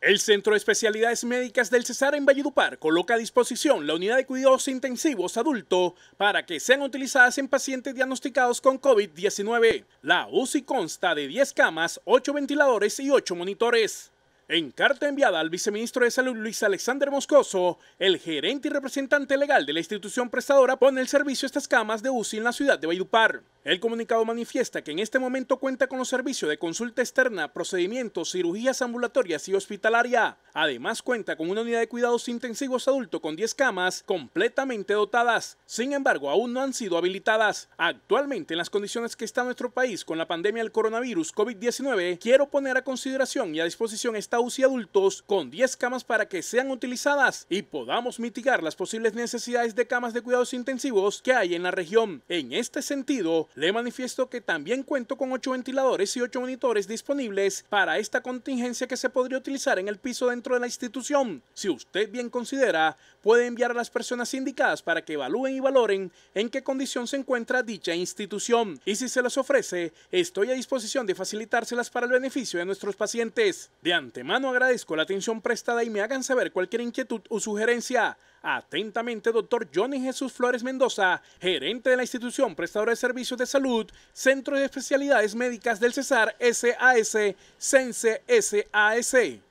El Centro de Especialidades Médicas del Cesar en Valledupar coloca a disposición la unidad de cuidados intensivos adulto para que sean utilizadas en pacientes diagnosticados con COVID-19. La UCI consta de 10 camas, 8 ventiladores y 8 monitores. En carta enviada al viceministro de Salud Luis Alexander Moscoso, el gerente y representante legal de la institución prestadora pone el servicio a estas camas de UCI en la ciudad de Valledupar. El comunicado manifiesta que en este momento cuenta con los servicios de consulta externa, procedimientos, cirugías ambulatorias y hospitalaria. Además cuenta con una unidad de cuidados intensivos adulto con 10 camas completamente dotadas. Sin embargo, aún no han sido habilitadas. Actualmente, en las condiciones que está nuestro país con la pandemia del coronavirus COVID-19, quiero poner a consideración y a disposición esta UCI adultos con 10 camas para que sean utilizadas y podamos mitigar las posibles necesidades de camas de cuidados intensivos que hay en la región. En este sentido, le manifiesto que también cuento con 8 ventiladores y 8 monitores disponibles para esta contingencia que se podría utilizar en el piso dentro de la institución. Si usted bien considera, puede enviar a las personas indicadas para que evalúen y valoren en qué condición se encuentra dicha institución. Y si se las ofrece, estoy a disposición de facilitárselas para el beneficio de nuestros pacientes. De antemano agradezco la atención prestada y me hagan saber cualquier inquietud o sugerencia. Atentamente, doctor Johnny Jesús Flores Mendoza, gerente de la institución prestadora de servicios de salud, Centro de Especialidades Médicas del Cesar SAS, CENSE SAS.